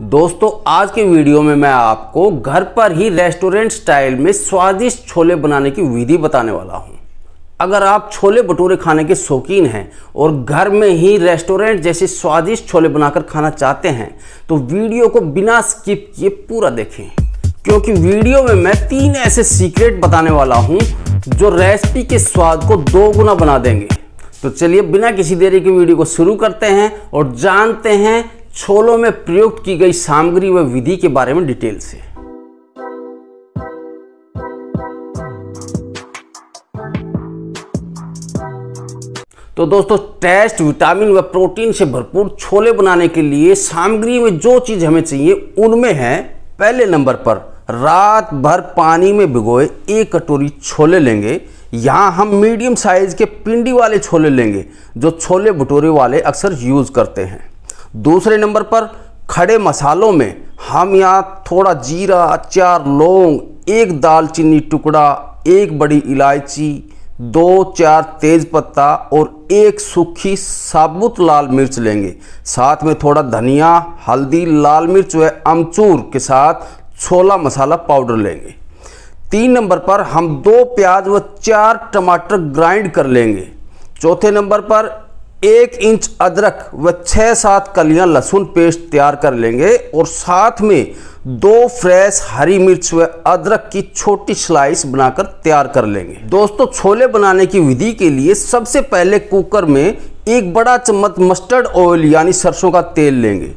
दोस्तों आज के वीडियो में मैं आपको घर पर ही रेस्टोरेंट स्टाइल में स्वादिष्ट छोले बनाने की विधि बताने वाला हूँ अगर आप छोले भटूरे खाने के शौकीन हैं और घर में ही रेस्टोरेंट जैसे स्वादिष्ट छोले बनाकर खाना चाहते हैं तो वीडियो को बिना स्किप किए पूरा देखें क्योंकि वीडियो में मैं तीन ऐसे सीक्रेट बताने वाला हूँ जो रेसिपी के स्वाद को दो गुना बना देंगे तो चलिए बिना किसी देरी के वीडियो को शुरू करते हैं और जानते हैं छोलों में प्रयुक्त की गई सामग्री व विधि के बारे में डिटेल से तो दोस्तों टेस्ट विटामिन व प्रोटीन से भरपूर छोले बनाने के लिए सामग्री में जो चीज़ हमें चाहिए उनमें है पहले नंबर पर रात भर पानी में भिगोए एक कटोरी छोले लेंगे यहाँ हम मीडियम साइज़ के पिंडी वाले छोले लेंगे जो छोले भटूरे वाले अक्सर यूज़ करते हैं दूसरे नंबर पर खड़े मसालों में हम यहाँ थोड़ा जीरा अचार लौंग एक दालचीनी टुकड़ा एक बड़ी इलायची दो चार तेज पत्ता और एक सूखी साबुत लाल मिर्च लेंगे साथ में थोड़ा धनिया हल्दी लाल मिर्च व अमचूर के साथ छोला मसाला पाउडर लेंगे तीन नंबर पर हम दो प्याज व चार टमाटर ग्राइंड कर लेंगे चौथे नंबर पर एक इंच अदरक व छः सात कलियां लहसुन पेस्ट तैयार कर लेंगे और साथ में दो फ्रेश हरी मिर्च व अदरक की छोटी स्लाइस बनाकर तैयार कर लेंगे दोस्तों छोले बनाने की विधि के लिए सबसे पहले कुकर में एक बड़ा चम्मच मस्टर्ड ऑयल यानी सरसों का तेल लेंगे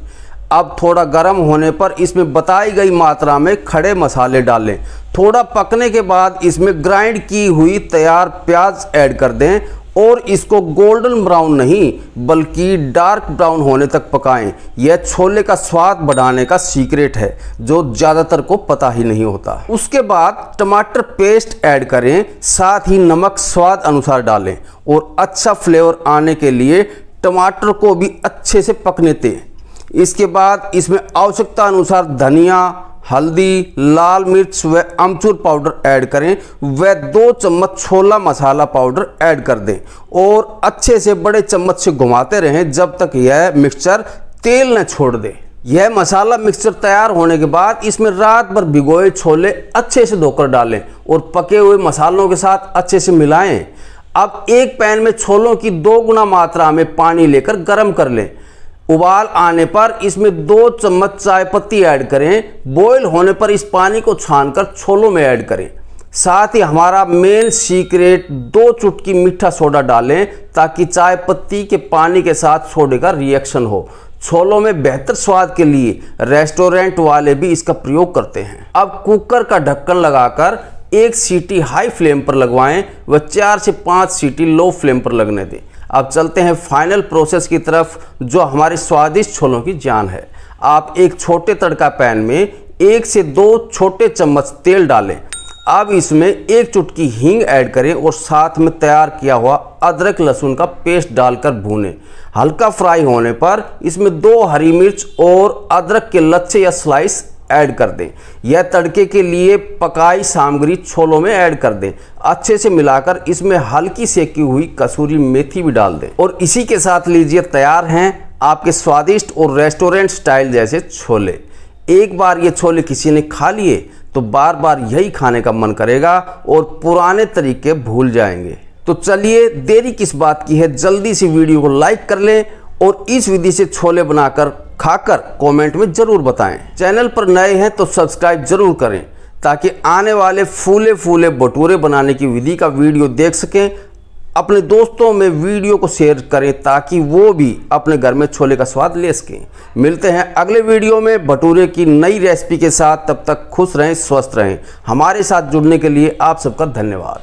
अब थोड़ा गर्म होने पर इसमें बताई गई मात्रा में खड़े मसाले डालें थोड़ा पकने के बाद इसमें ग्राइंड की हुई तैयार प्याज ऐड कर दें और इसको गोल्डन ब्राउन नहीं बल्कि डार्क ब्राउन होने तक पकाएं यह छोले का स्वाद बढ़ाने का सीक्रेट है जो ज़्यादातर को पता ही नहीं होता उसके बाद टमाटर पेस्ट ऐड करें साथ ही नमक स्वाद अनुसार डालें और अच्छा फ्लेवर आने के लिए टमाटर को भी अच्छे से पकने दें इसके बाद इसमें आवश्यकता अनुसार धनिया हल्दी लाल मिर्च व अमचूर पाउडर ऐड करें व दो चम्मच छोला मसाला पाउडर ऐड कर दें और अच्छे से बड़े चम्मच से घुमाते रहें जब तक यह मिक्सचर तेल न छोड़ दे यह मसाला मिक्सचर तैयार होने के बाद इसमें रात भर भिगोए छोले अच्छे से धोकर डालें और पके हुए मसालों के साथ अच्छे से मिलाएं अब एक पैन में छोलों की दो गुना मात्रा में पानी लेकर गर्म कर लें उबाल आने पर इसमें दो चम्मच चाय पत्ती ऐड करें बॉयल होने पर इस पानी को छानकर छोलों में ऐड करें साथ ही हमारा मेन सीक्रेट दो चुटकी मीठा सोडा डालें ताकि चाय पत्ती के पानी के साथ सोडे का रिएक्शन हो छोलों में बेहतर स्वाद के लिए रेस्टोरेंट वाले भी इसका प्रयोग करते हैं अब कुकर का ढक्कन लगाकर एक सीटी हाई फ्लेम पर लगवाएं व चार से पाँच सीटी लो फ्लेम पर लगने दें अब चलते हैं फाइनल प्रोसेस की तरफ जो हमारे स्वादिष्ट छोलों की जान है आप एक छोटे तड़का पैन में एक से दो छोटे चम्मच तेल डालें अब इसमें एक चुटकी हींग ऐड करें और साथ में तैयार किया हुआ अदरक लहसुन का पेस्ट डालकर भूनें हल्का फ्राई होने पर इसमें दो हरी मिर्च और अदरक के लच्छे या स्लाइस ऐड कर दें यह तड़के के लिए पकाई सामग्री छोलों में ऐड कर दें अच्छे से मिलाकर इसमें हल्की सेकी हुई कसूरी मेथी भी डाल दें और इसी के साथ लीजिए तैयार हैं आपके स्वादिष्ट और रेस्टोरेंट स्टाइल जैसे छोले एक बार ये छोले किसी ने खा लिए तो बार बार यही खाने का मन करेगा और पुराने तरीके भूल जाएंगे तो चलिए देरी किस बात की है जल्दी से वीडियो को लाइक कर लें और इस विधि से छोले बनाकर खाकर कमेंट में ज़रूर बताएं चैनल पर नए हैं तो सब्सक्राइब ज़रूर करें ताकि आने वाले फूले फूले भटूरे बनाने की विधि का वीडियो देख सकें अपने दोस्तों में वीडियो को शेयर करें ताकि वो भी अपने घर में छोले का स्वाद ले सकें मिलते हैं अगले वीडियो में भटूरे की नई रेसिपी के साथ तब तक खुश रहें स्वस्थ रहें हमारे साथ जुड़ने के लिए आप सबका धन्यवाद